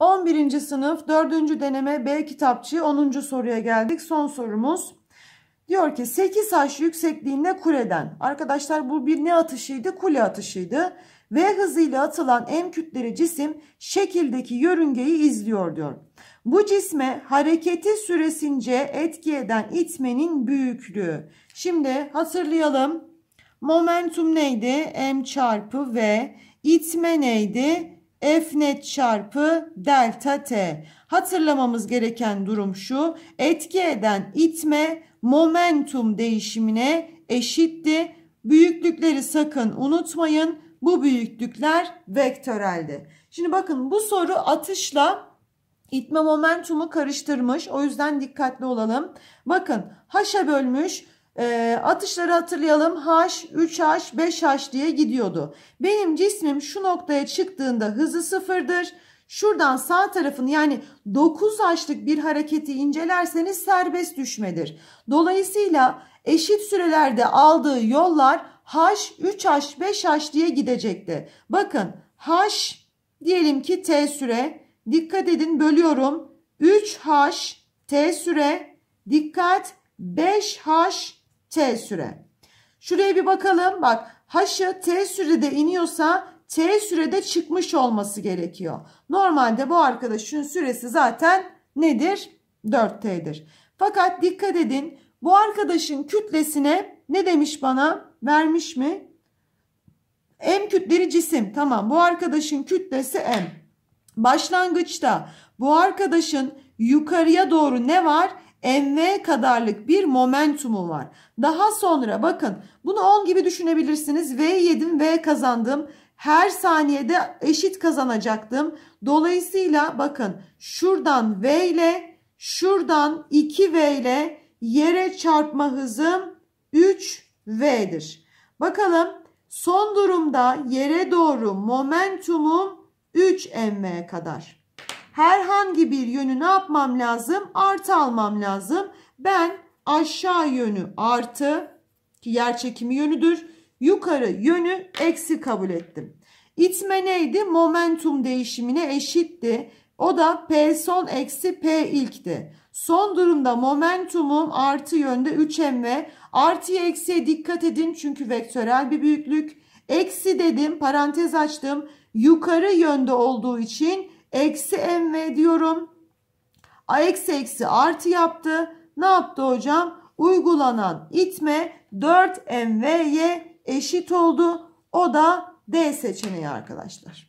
11. sınıf 4. deneme B kitapçı 10. soruya geldik. Son sorumuz. Diyor ki 8 haş yüksekliğinde kuleden. Arkadaşlar bu bir ne atışıydı? Kule atışıydı. V hızıyla atılan m kütleli cisim şekildeki yörüngeyi izliyor diyor. Bu cisme hareketi süresince etki eden itmenin büyüklüğü. Şimdi hatırlayalım. Momentum neydi? M çarpı V. İtme neydi? F net çarpı delta T. Hatırlamamız gereken durum şu. Etki eden itme momentum değişimine eşitti. Büyüklükleri sakın unutmayın. Bu büyüklükler vektöreldi. Şimdi bakın bu soru atışla itme momentumu karıştırmış. O yüzden dikkatli olalım. Bakın haşa bölmüş ee, atışları hatırlayalım. H, 3H, 5H diye gidiyordu. Benim cismim şu noktaya çıktığında hızı sıfırdır. Şuradan sağ tarafını yani 9 açlık bir hareketi incelerseniz serbest düşmedir. Dolayısıyla eşit sürelerde aldığı yollar H, 3H, 5H diye gidecekti. Bakın H diyelim ki T süre. Dikkat edin bölüyorum. 3H T süre. Dikkat 5H T süre. Şuraya bir bakalım. Bak haşı T sürede iniyorsa T sürede çıkmış olması gerekiyor. Normalde bu arkadaşın süresi zaten nedir? 4T'dir. Fakat dikkat edin bu arkadaşın kütlesine ne demiş bana? Vermiş mi? M kütleri cisim. Tamam bu arkadaşın kütlesi M. Başlangıçta bu arkadaşın yukarıya doğru ne var? mv kadarlık bir momentumum var. Daha sonra bakın bunu 10 gibi düşünebilirsiniz. V yedim V kazandım. Her saniyede eşit kazanacaktım. Dolayısıyla bakın şuradan V ile şuradan 2V ile yere çarpma hızım 3V'dir. Bakalım son durumda yere doğru momentumum 3 mv kadar herhangi bir yönü ne yapmam lazım? Artı almam lazım. Ben aşağı yönü artı ki yer çekimi yönüdür. Yukarı yönü eksi kabul ettim. İtme neydi? Momentum değişimine eşitti. O da P son eksi P ilkti. Son durumda momentumum artı yönde 3m ve artıya eksiye dikkat edin çünkü vektörel bir büyüklük. Eksi dedim parantez açtım yukarı yönde olduğu için Eksi mv diyorum. A eksi eksi artı yaptı. Ne yaptı hocam? Uygulanan itme 4 mv'ye eşit oldu. O da D seçeneği arkadaşlar.